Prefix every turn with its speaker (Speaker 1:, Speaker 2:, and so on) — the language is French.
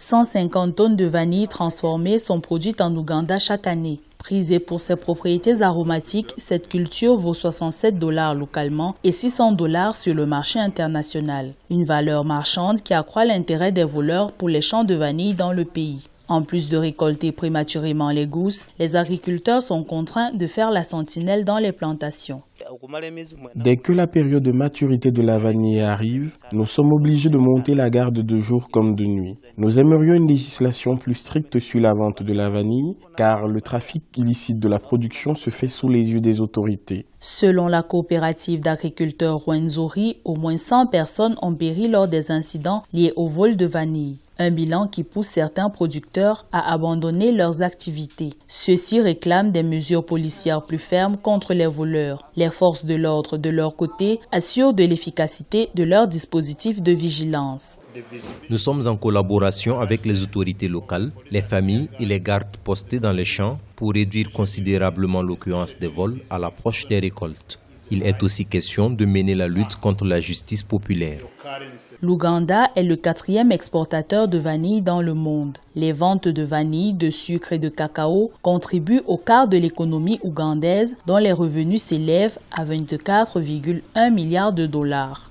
Speaker 1: 150 tonnes de vanille transformées sont produites en Ouganda chaque année. Prisée pour ses propriétés aromatiques, cette culture vaut 67 dollars localement et 600 dollars sur le marché international. Une valeur marchande qui accroît l'intérêt des voleurs pour les champs de vanille dans le pays. En plus de récolter prématurément les gousses, les agriculteurs sont contraints de faire la sentinelle dans les plantations.
Speaker 2: Dès que la période de maturité de la vanille arrive, nous sommes obligés de monter la garde de jour comme de nuit. Nous aimerions une législation plus stricte sur la vente de la vanille, car le trafic illicite de la production se fait sous les yeux des autorités.
Speaker 1: Selon la coopérative d'agriculteurs Rwenzori, au moins 100 personnes ont péri lors des incidents liés au vol de vanille un bilan qui pousse certains producteurs à abandonner leurs activités. Ceux-ci réclament des mesures policières plus fermes contre les voleurs. Les forces de l'ordre, de leur côté, assurent de l'efficacité de leurs dispositifs de vigilance.
Speaker 3: Nous sommes en collaboration avec les autorités locales, les familles et les gardes postés dans les champs pour réduire considérablement l'occurrence des vols à l'approche des récoltes. Il est aussi question de mener la lutte contre la justice populaire.
Speaker 1: L'Ouganda est le quatrième exportateur de vanille dans le monde. Les ventes de vanille, de sucre et de cacao contribuent au quart de l'économie ougandaise dont les revenus s'élèvent à 24,1 milliards de dollars.